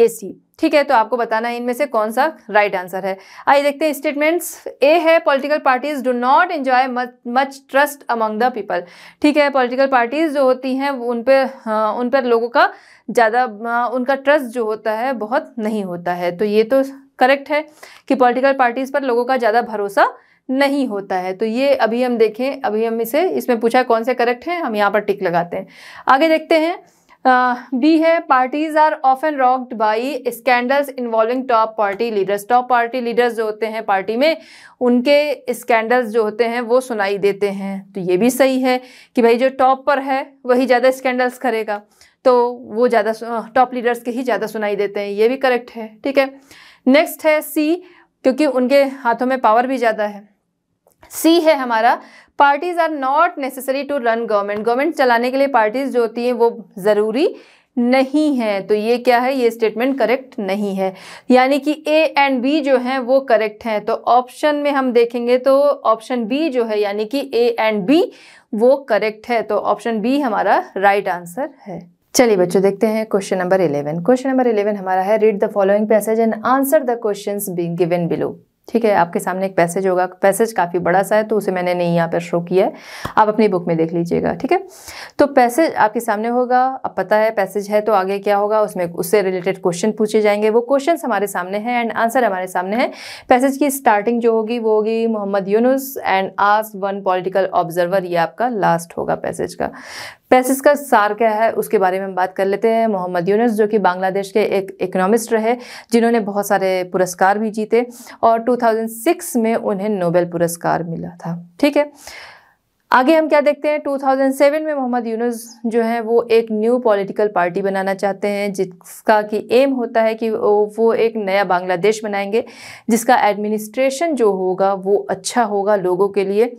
A C ठीक है तो आपको बताना है इनमें से कौन सा राइट right आंसर है आइए देखते हैं स्टेटमेंट्स ए है political parties do not enjoy much trust among the people ठीक है पॉलिटिकल पार्टीज जो होती हैं उन पर हाँ, उन पर लोगों का ज़्यादा हाँ, उनका ट्रस्ट जो होता है बहुत नहीं होता है तो ये तो करेक्ट है कि पॉलिटिकल पार्टीज़ पर लोगों का ज़्यादा भरोसा नहीं होता है तो ये अभी हम देखें अभी हम इसे इसमें पूछा कौन से करेक्ट हैं हम यहाँ पर टिक लगाते हैं आगे देखते हैं बी uh, है parties are often rocked by scandals involving top party leaders top party leaders जो होते हैं पार्टी में उनके स्कैंडल्स जो होते हैं वो सुनाई देते हैं तो ये भी सही है कि भाई जो टॉप पर है वही ज़्यादा स्कैंडल्स करेगा तो वो ज़्यादा टॉप लीडर्स के ही ज़्यादा सुनाई देते हैं ये भी करेक्ट है ठीक है नेक्स्ट है सी क्योंकि उनके हाथों में पावर भी ज़्यादा है सी है हमारा parties are not necessary to run government government चलाने के लिए पार्टीज़ जो होती हैं वो ज़रूरी नहीं है तो ये क्या है ये स्टेटमेंट करेक्ट नहीं है यानी कि ए एंड बी जो हैं वो करेक्ट हैं तो ऑप्शन में हम देखेंगे तो ऑप्शन बी जो है यानी कि ए एंड बी वो करेक्ट है तो ऑप्शन बी हमारा राइट right आंसर है चलिए बच्चों देखते हैं question number eleven question number eleven हमारा है read the following passage and answer the question be given below ठीक है आपके सामने एक पैसेज होगा पैसेज काफ़ी बड़ा सा है तो उसे मैंने नहीं यहाँ पर शो किया है आप अपनी बुक में देख लीजिएगा ठीक है तो पैसेज आपके सामने होगा अब पता है पैसेज है तो आगे क्या होगा उसमें उससे रिलेटेड क्वेश्चन पूछे जाएंगे वो क्वेश्चन हमारे सामने हैं एंड आंसर हमारे सामने है पैसेज की स्टार्टिंग जो होगी वो होगी मोहम्मद यूनुस एंड आज वन पॉलिटिकल ऑब्जर्वर ये आपका लास्ट होगा पैसेज का पैसिस का सार क्या है उसके बारे में हम बात कर लेते हैं मोहम्मद यूनस जो कि बांग्लादेश के एक इकोनॉमिस्ट रहे जिन्होंने बहुत सारे पुरस्कार भी जीते और 2006 में उन्हें नोबेल पुरस्कार मिला था ठीक है आगे हम क्या देखते हैं 2007 में मोहम्मद यूनस जो है वो एक न्यू पॉलिटिकल पार्टी बनाना चाहते हैं जिसका कि एम होता है कि वो एक नया बांग्लादेश बनाएंगे जिसका एडमिनिस्ट्रेशन जो होगा वो अच्छा होगा लोगों के लिए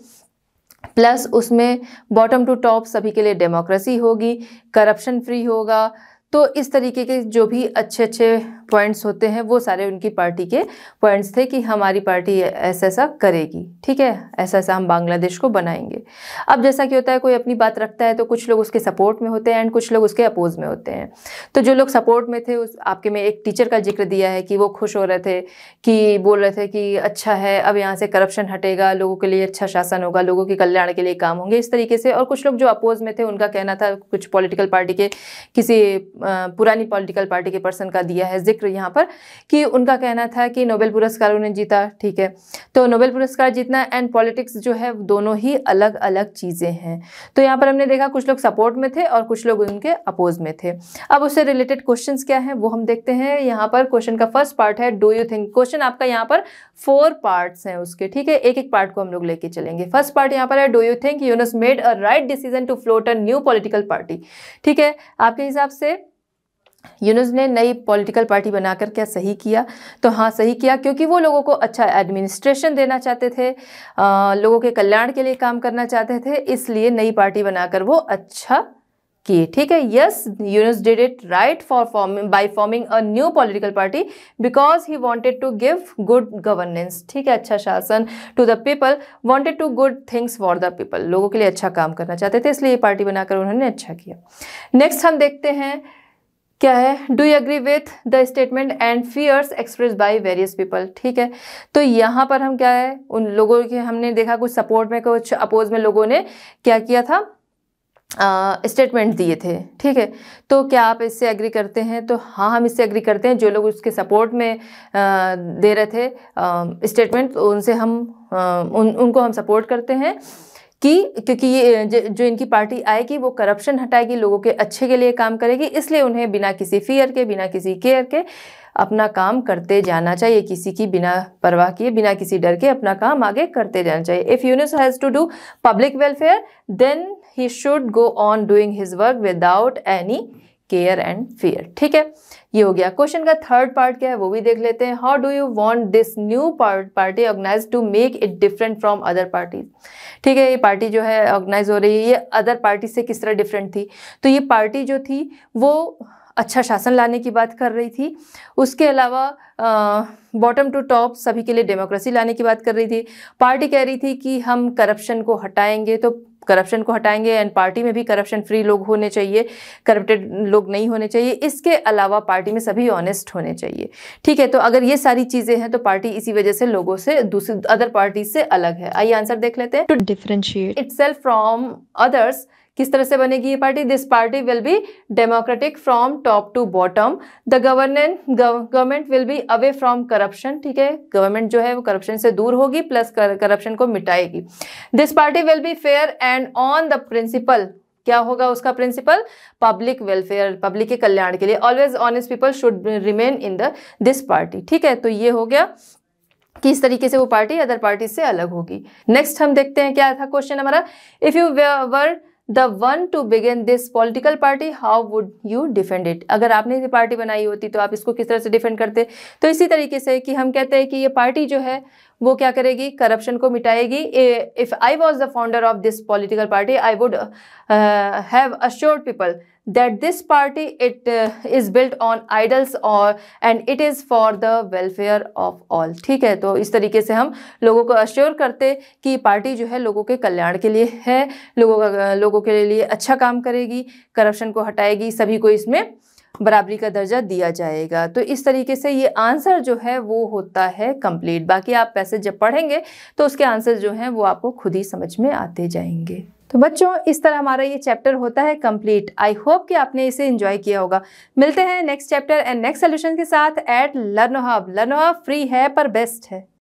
प्लस उसमें बॉटम टू टॉप सभी के लिए डेमोक्रेसी होगी करप्शन फ्री होगा तो इस तरीके के जो भी अच्छे अच्छे पॉइंट्स होते हैं वो सारे उनकी पार्टी के पॉइंट्स थे कि हमारी पार्टी ऐसा ऐसा करेगी ठीक है ऐसा ऐसा हम बांग्लादेश को बनाएंगे अब जैसा कि होता है कोई अपनी बात रखता है तो कुछ लोग उसके सपोर्ट में होते हैं एंड कुछ लोग उसके अपोज में होते हैं तो जो लोग सपोर्ट में थे उस आपके में एक टीचर का जिक्र दिया है कि वो खुश हो रहे थे कि बोल रहे थे कि अच्छा है अब यहाँ से करप्शन हटेगा लोगों के लिए अच्छा शासन होगा लोगों के कल्याण के लिए काम होंगे इस तरीके से और कुछ लोग जो अपोज में थे उनका कहना था कुछ पॉलिटिकल पार्टी के किसी पुरानी पॉलिटिकल पार्टी के पर्सन का दिया है जिक्र यहाँ पर कि उनका कहना था कि नोबेल पुरस्कार उन्हें जीता ठीक है तो नोबेल पुरस्कार जीतना एंड पॉलिटिक्स जो है दोनों ही अलग अलग चीज़ें हैं तो यहाँ पर हमने देखा कुछ लोग सपोर्ट में थे और कुछ लोग उनके अपोज में थे अब उससे रिलेटेड क्वेश्चन क्या है वो हम देखते हैं यहाँ पर क्वेश्चन का फर्स्ट पार्ट है डू यू थिंक क्वेश्चन आपका यहाँ पर फोर पार्ट्स हैं उसके ठीक है एक एक पार्ट को हम लोग लेके चलेंगे फर्स्ट पार्ट यहाँ पर है do you think Yunus made a right decision to float a new political party ठीक है आपके हिसाब से यूनुस ने नई पॉलिटिकल पार्टी बनाकर क्या सही किया तो हाँ सही किया क्योंकि वो लोगों को अच्छा एडमिनिस्ट्रेशन देना चाहते थे आ, लोगों के कल्याण के लिए काम करना चाहते थे इसलिए नई पार्टी बनाकर वो अच्छा किए ठीक है yes Yunus did it right for forming by forming a new political party because he wanted to give good governance ठीक है अच्छा शासन to the people wanted to good things for the people लोगों के लिए अच्छा काम करना चाहते थे इसलिए ये पार्टी बनाकर उन्होंने अच्छा किया नेक्स्ट हम देखते हैं क्या है do you agree with the statement and fears express by various people ठीक है तो यहाँ पर हम क्या है उन लोगों के हमने देखा कुछ सपोर्ट में कुछ अपोज में लोगों ने क्या किया था स्टेटमेंट दिए थे ठीक है तो क्या आप इससे एग्री करते हैं तो हाँ हम इससे एग्री करते हैं जो लोग उसके सपोर्ट में आ, दे रहे थे स्टेटमेंट उनसे हम आ, उन उनको हम सपोर्ट करते हैं कि क्योंकि ये जो इनकी पार्टी आएगी वो करप्शन हटाएगी लोगों के अच्छे के लिए काम करेगी इसलिए उन्हें बिना किसी फियर के बिना किसी केयर के अपना काम करते जाना चाहिए किसी की बिना परवाह किए बिना किसी डर के अपना काम आगे करते जाना चाहिए if Yunus has to do public welfare then he should go on doing his work without any care and fear ठीक है ये हो गया क्वेश्चन का थर्ड पार्ट क्या है वो भी देख लेते हैं how do you want this new party organise to make it different from other parties ठीक है ये पार्टी जो है ऑर्गेनाइज हो रही है ये अदर पार्टी से किस तरह डिफरेंट थी तो ये पार्टी जो थी वो अच्छा शासन लाने की बात कर रही थी उसके अलावा बॉटम टू टॉप सभी के लिए डेमोक्रेसी लाने की बात कर रही थी पार्टी कह रही थी कि हम करप्शन को हटाएंगे तो करप्शन को हटाएंगे एंड पार्टी में भी करप्शन फ्री लोग होने चाहिए करप्टेड लोग नहीं होने चाहिए इसके अलावा पार्टी में सभी ऑनेस्ट होने चाहिए ठीक है तो अगर ये सारी चीज़ें हैं तो पार्टी इसी वजह से लोगों से दूसरी अदर पार्टी से अलग है आइए आंसर देख लेते हैं to differentiate it from others किस तरह से बनेगी ये party this party will be democratic from top to bottom the governance government will be away from corruption ठीक है गवर्नमेंट जो है वो करप्शन से दूर होगी प्लस करप्शन को मिटाएगी this party will be fair and on the principle क्या होगा उसका प्रिंसिपल पब्लिक वेलफेयर पब्लिक के कल्याण के लिए always honest people should remain in the this party ठीक है तो ये हो गया कि इस तरीके से वो पार्टी अदर पार्टी से अलग होगी नेक्स्ट हम देखते हैं क्या था क्वेश्चन हमारा if you were the one to begin this political party how would you defend it अगर आपने ये पार्टी बनाई होती तो आप इसको किस तरह से डिफेंड करते तो इसी तरीके से कि हम कहते हैं कि ये पार्टी जो है वो क्या करेगी करप्शन को मिटाएगी if I was the founder of this political party I would have assured people that this party it is built on ideals और and it is for the welfare of all ठीक है तो इस तरीके से हम लोगों को अश्योर करते कि पार्टी जो है लोगों के कल्याण के लिए है लोगों का लोगों के लिए अच्छा काम करेगी करप्शन को हटाएगी सभी को इसमें बराबरी का दर्जा दिया जाएगा तो इस तरीके से ये आंसर जो है वो होता है कंप्लीट बाकी आप पैसेज जब पढ़ेंगे तो उसके आंसर जो हैं वो आपको खुद ही समझ में आते जाएंगे तो बच्चों इस तरह हमारा ये चैप्टर होता है कंप्लीट आई होप कि आपने इसे इंजॉय किया होगा मिलते हैं next chapter and next solution के साथ एट लर्नोहब लर्नोहब फ्री है पर बेस्ट है